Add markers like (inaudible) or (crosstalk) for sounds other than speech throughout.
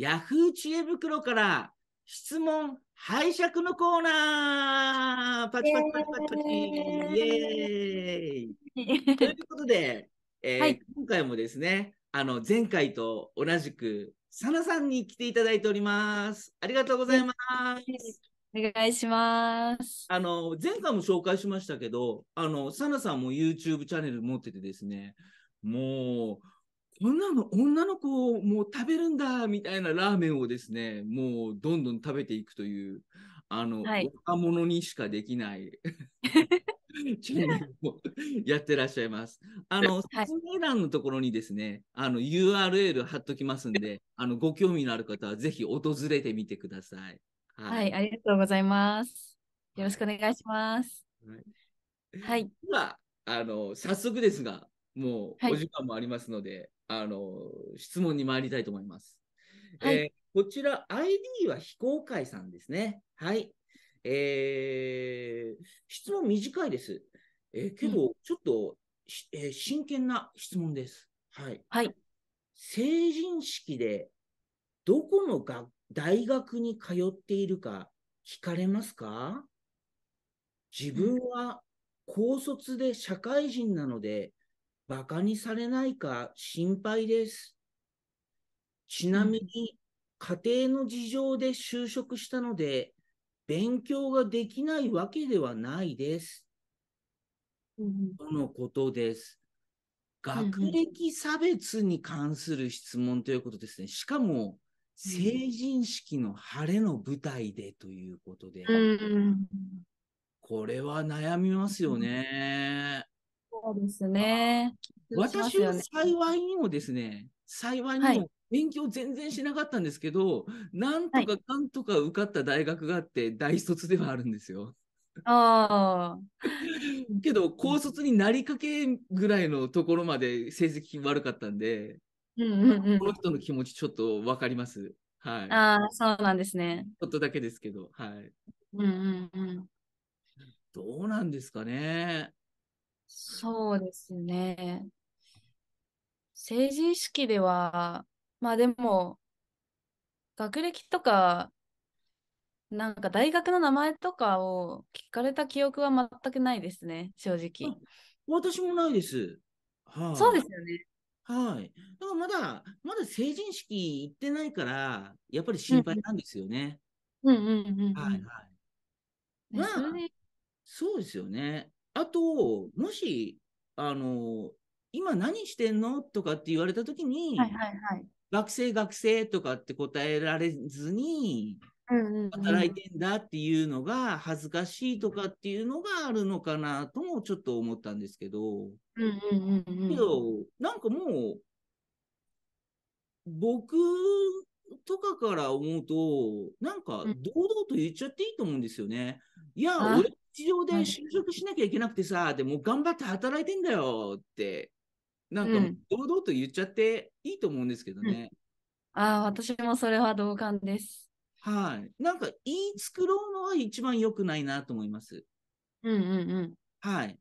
ヤフー知恵袋から質問拝借のコーナーパチパチパチパチパチイエーイということで、えーはい、今回もですね、あの前回と同じくサナさんに来ていただいております。ありがとうございます。お願いします。あの前回も紹介しましたけど、あのサナさんも YouTube チャンネル持っててですね、もう女の、女の子をもう食べるんだ、みたいなラーメンをですね、もうどんどん食べていくという、あの、はい、若者にしかできない (laughs) チャンネルをやってらっしゃいます。あの、説明欄のところにですね、あの、URL 貼っときますんで、あの、ご興味のある方はぜひ訪れてみてください。はい、はい、ありがとうございます。よろしくお願いします。はい。はい、では、あの、早速ですが、もうお時間もありますので、あの質問に参りたいと思います。はい、えー、こちら ID は非公開さんですね。はい。えー、質問短いです。えー、けど、ちょっと、うん、えー、真剣な質問です。はい。はい、成人式でどこのが大学に通っているか聞かれますか自分は高卒で社会人なので、馬鹿にされないか心配です。ちなみに、家庭の事情で就職したので、勉強ができないわけではないです。とのことです。学歴差別に関する質問ということですね。しかも、成人式の晴れの舞台でということで、これは悩みますよね。そうですね。私は幸いにもですね、幸いにも勉強全然しなかったんですけど、はい、なんとかかんとか受かった大学があって、大卒ではあるんですよ。あ (laughs) けど高卒になりかけぐらいのところまで成績悪かったんで、うんうんうん、この人の気持ちちょっと分かります。はい、ああそうなんですね。ちょっとだけですけど。はい、うんうんうん、どうなんですかね。そうですね。成人式では、まあでも、学歴とか、なんか大学の名前とかを聞かれた記憶は全くないですね、正直。私もないです。はそうですよね。はい。だからまだ、まだ成人式行ってないから、やっぱり心配なんですよね。うんうんうん、うん。はいはい。まあ、そうですよね。あと、もし、あの、今何してんのとかって言われたときに、はいはいはい、学生学生とかって答えられずに、働いてんだっていうのが恥ずかしいとかっていうのがあるのかなともちょっと思ったんですけど、けど、なんかもう、僕とかから思うと、なんか堂々と言っちゃっていいと思うんですよね。いや、俺地上で就職しなきゃいけなくてさ、でも頑張って働いてんだよって、なんか堂々と言っちゃっていいと思うんですけどね。うん、ああ、私もそれは同感です。はい。なんか言い繕うのは一番良くないなと思います。うんうんうん。はい。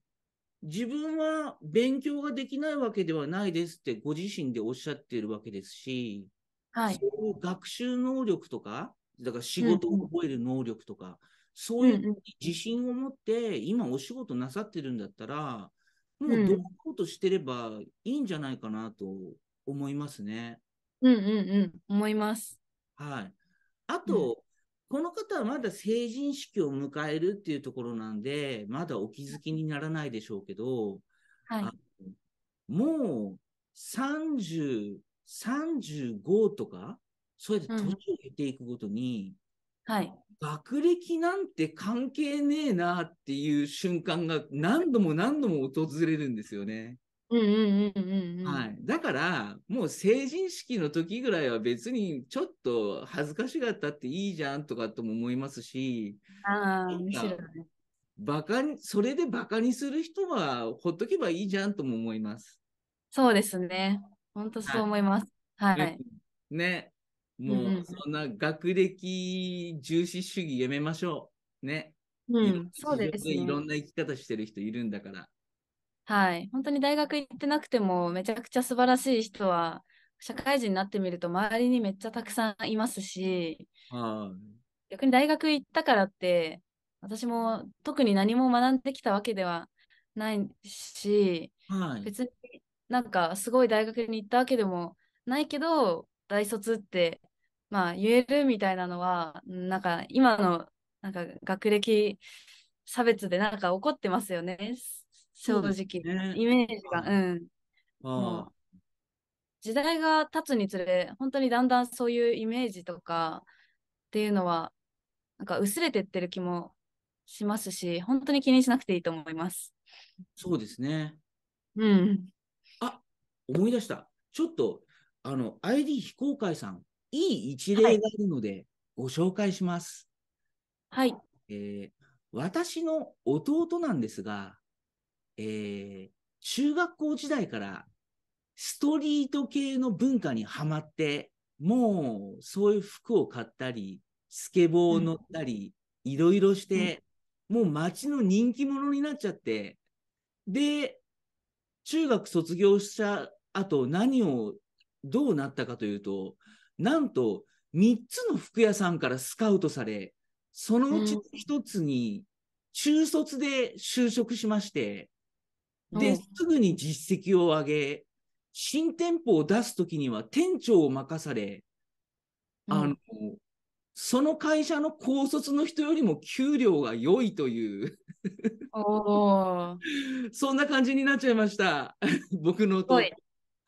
自分は勉強ができないわけではないですってご自身でおっしゃっているわけですし、はい、そういう学習能力とか、だから仕事を覚える能力とか、そういう自信を持って、今お仕事なさってるんだったら、もう堂々としてればいいんじゃないかなと思いますね。うんうんうん、思います。はい。あと、この方はまだ成人式を迎えるっていうところなんで、まだお気づきにならないでしょうけど、はい、もう30、35とか、そうやって年を経ていくごとに、うん、はい、学歴なんて関係ねえなっていう瞬間が何度も何度も訪れるんですよね。だからもう成人式の時ぐらいは別にちょっと恥ずかしがったっていいじゃんとかとも思いますしあバカにそれでバカにする人はほっとけばいいじゃんとも思います。そうですね。本当そう思います。はい、はい、ねもうそんな学歴重視主義やめましょう。ね。うん、そうです、ね、いろんな生き方してる人いるんだから。はい。本当に大学行ってなくても、めちゃくちゃ素晴らしい人は、社会人になってみると、周りにめっちゃたくさんいますし、はい、逆に大学行ったからって、私も特に何も学んできたわけではないし、はい、別になんかすごい大学に行ったわけでもないけど、大卒って、まあ、言えるみたいなのは、なんか今のなんか学歴差別でなんか怒ってますよね、正直。ね、イメージが。うん、あ時代が経つにつれ、本当にだんだんそういうイメージとかっていうのは、なんか薄れてってる気もしますし、本当に気にしなくていいと思います。そうですね。うん。あ思い出した。ちょっとあの、ID 非公開さん、いい一例があるので、ご紹介します。はい。えー、私の弟なんですが、えー、中学校時代からストリート系の文化にはまって、もうそういう服を買ったり、スケボーを乗ったり、いろいろして、もう街の人気者になっちゃって、で、中学卒業した後何をどうなったかというと、なんと3つの服屋さんからスカウトされ、そのうち1つに中卒で就職しまして、うん、で、すぐに実績を上げ、新店舗を出すときには店長を任され、あの、うん、その会社の高卒の人よりも給料が良いという (laughs) そんな感じになっちゃいました。僕のと。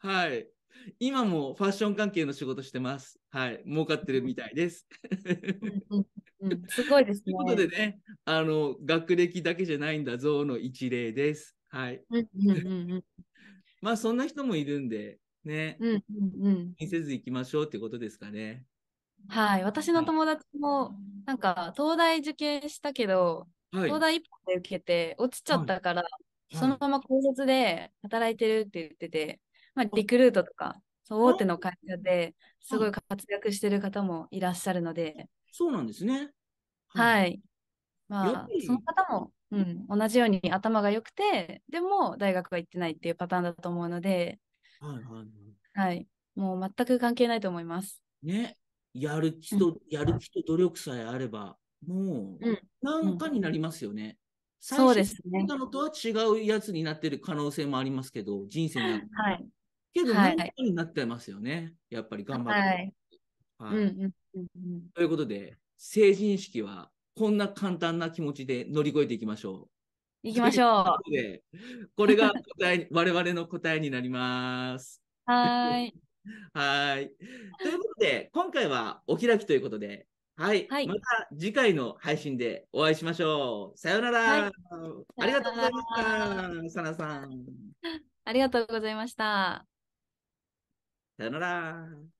はい。(laughs) 今もファッション関係の仕事してます。はい、儲かってるみたいです。うんうんうん、すごいですね。ということでね、あの学歴だけじゃないんだぞの一例です。はい。まあそんな人もいるんで、ね、うんうん、う気にせず行きましょうってことですかね。はい、私の友達も、なんか東大受験したけど、はい、東大一本で受けて落ちちゃったから、はい、そのまま高卒で働いてるって言ってて、まあ、リクルートとか、大手の会社ですごい活躍してる方もいらっしゃるので。そうなんですね。はい。まあ、その方も、うん、同じように頭が良くて、でも大学は行ってないっていうパターンだと思うので、はいはいはい。はい、もう全く関係ないと思います。ね。やる気と、やる気と努力さえあれば、もう、なんかになりますよね。そうですね。他のとは違うやつになってる可能性もありますけど、人生にはい。けど、はい、になってますよね。やっぱり頑張て。はい。ということで、成人式はこんな簡単な気持ちで乗り越えていきましょう。いきましょう。でこれが答え (laughs) 我々の答えになります。はい。(laughs) はい。ということで、今回はお開きということで、はい、はい、また次回の配信でお会いしましょう。さよなら。はい、ありがとうございました。さなさん。(laughs) ありがとうございました。Ta-da-da